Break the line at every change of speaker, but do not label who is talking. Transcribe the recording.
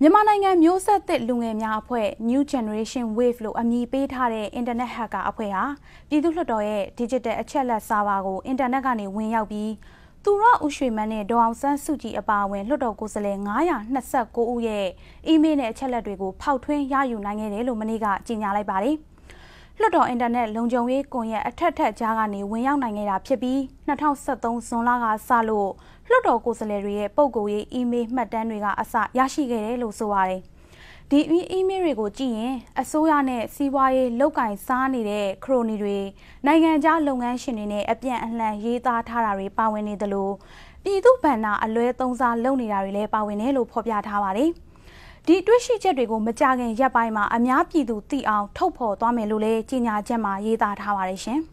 မြန်မာနိုင်ငံမျိုးဆက်သစ်လူငယ်များအဖွဲ့ New Generation Wave လို့အမည်ပေးထားတဲ့ Internet Hacker အဖွဲ့ဟာပြည်သူ့လွှတ်တော်ရဲ့ Digital အချက်အလက်စာပါကိုအင်တာနက်ကနေဝင်ရောက်ပြီးသူရဦးရွှေမန်းနဲ့ဒေါအောင်ဆန်းစုကြည်အပါအဝင်လွှတ်တော်ကိုယ်စားလှယ်929ဦးရဲ့အီးမေးလ်နဲ့အချက်အလက်တွေကိုဖောက်ထွင်းရယူနိုင်ခဲ့တယ်လို့မနေ့ကကြေညာလိုက်ပါတယ်။လွှတ်တော်အင်တာနက်လုံခြုံရေးကွန်ရက်အထက်ထက်ကြားကနေဝင်ရောက်နိုင်ခဲ့တာဖြစ်ပြီး2023ဇွန်လကစလို့လွှတ်တော်ကိုယ်စားလှယ်တွေရဲ့ပုံကိုယ်ရေးအီးမေးလ်မှတ်တမ်းတွေကအစရရှိခဲ့တယ်လို့ဆိုပါတယ်။ဒီအီးမေးလ်တွေကိုကြည့်ရင်အစိုးရနဲ့စီးပွားရေးလုပ်ကင်စားနေတဲ့ခရိုနီတွေနိုင်ငံခြားလုပ်ငန်းရှင်တွေနဲ့အပြန်အလှန်ရေးသားထားတာတွေပါဝင်နေသလိုပြည်သူ့ဗန္နာအလွဲသုံးစားလုပ်နေတာတွေလည်းပါဝင်တယ်လို့ဖော်ပြထားပါတယ်။ဒီတွေ့ရှိချက်တွေကိုမကြခင်ရက်ပိုင်းမှာအများပြည်သူသိအောင်ထုတ်ဖော်သွားမယ်လို့လည်းကြေညာချက်မှာရေးသားထားပါတယ်ရှင်။